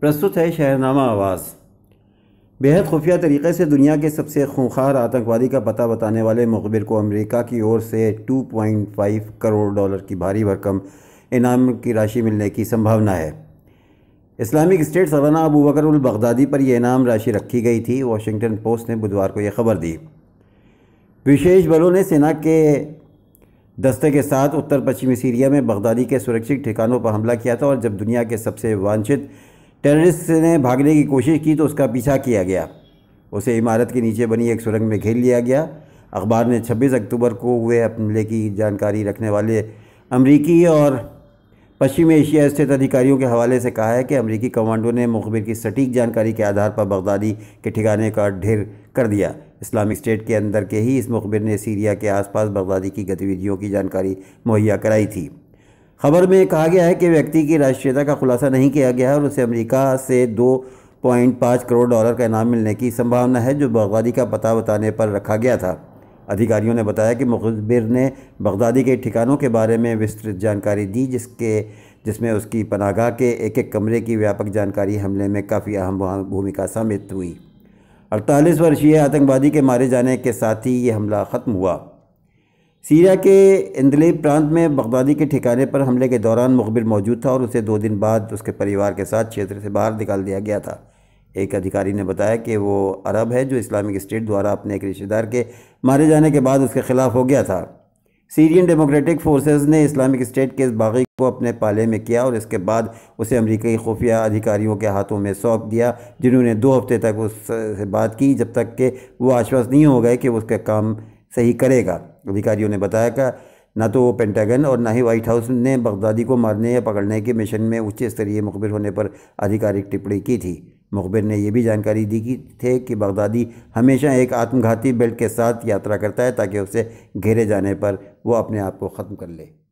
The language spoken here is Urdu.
پرستت ہے شہرنامہ آواز بہت خفیہ طریقے سے دنیا کے سب سے خونخوار آتنکوادی کا پتہ بتانے والے مغبر کو امریکہ کی اور سے 2.5 کروڑ ڈالر کی بھاری بھرکم انعام کی راشی ملنے کی سمبھاونا ہے اسلامک اسٹیٹ سلانہ ابو بکر البغدادی پر یہ انعام راشی رکھی گئی تھی واشنگٹن پوسٹ نے بدھوار کو یہ خبر دی وشیش بلوں نے سینا کے دستے کے ساتھ اتر پچھمی سیریا میں بغدادی کے سرکشت ٹھکانوں پر حملہ کیا تھا اور جب دنیا کے سب سے وانچت ٹیررسٹ نے بھاگنے کی کوشش کی تو اس کا پیچھا کیا گیا اسے عمارت کے نیچے بنی ایک سرنگ میں گھیر لیا گیا اخبار نے چھبیس اکتوبر کو ہوئے حملے کی جانکاری رکھنے والے امریکی اور پشچمی ایشیا استھت ادھیکاریوں کے حوالے سے کہا ہے کہ امریکی کمانڈو نے مخبر کی سٹیک جانکاری کے آدھار پر بغدادی کے ٹھکانے کا ڈھیر کر دیا اسلامک اسٹیٹ کے اندر کے ہی اس مخبر نے سیریا کے آس پاس بغدادی کی گتوھیوں کی جانکاری مہیا کرائی تھی خبر میں کہا گیا ہے کہ ویکتی کی راشٹریتا کا خلاصہ نہیں کیا گیا اور اسے امریکہ سے دو پوائنٹ پانچ کروڑ ڈالر کا انعام ملنے کی سمبھاونا ہے جو بغدادی کا پتہ بتانے پر رکھا گیا تھا ادھیکاریوں نے بتایا کہ مخبر نے بغدادی کے ٹھکانوں کے بارے میں وسترت جانکاری دی جس کے جس میں اس کی پناہ گاہ کے ایک ایک کمرے کی ویاپک جانکاری حملے میں کافی اہم بھومکا ثابت ہوئی اڑتالیس آتنک آتنکادی کے مارے جانے کے ساتھ ہی یہ حملہ ختم ہوا سیریا کے اندلیب پرانت میں بغدادی کے ٹھکانے پر حملے کے دوران مغبر موجود تھا اور اسے دو دن بعد اس کے پریوار کے ساتھ چھیتر سے باہر نکال دیا گیا تھا ایک ادھیکاری نے بتایا کہ وہ عرب ہے جو اسلامک اسٹیٹ دوارا اپنے ایک رشتہ دار کے مارے جانے کے بعد اس کے خلاف ہو گیا تھا سیرین ڈیموکریٹک فورسز نے اسلامک اسٹیٹ کے اس باغی کو اپنے پالے میں کیا اور اس کے بعد اسے امریکی خفیہ ادھیکاریوں کے ہاتھوں میں سونپ دیا جنہوں نے دو ہفتے تک اس سے بات کی جب تک کہ وہ آشواست نہیں ہو گئے کہ وہ اس کا کام صحیح کرے گا ادھیکاریوں نے بتایا کہ نہ تو وہ پینٹاگن اور نہ ہی وائٹ ہاؤس نے بغدادی کو مارنے یا پکڑنے کے مشن میں استریے مقبر ہونے پر آدھارک ٹپڑی کی تھی مقبر نے یہ بھی جانکاری دی کی تھے کہ بغدادی ہمیشہ ایک آتم گھاتی بیلٹ کے ساتھ یاترا کرتا ہے تاکہ اسے گھیرے جانے پر وہ اپنے آپ کو ختم کر لے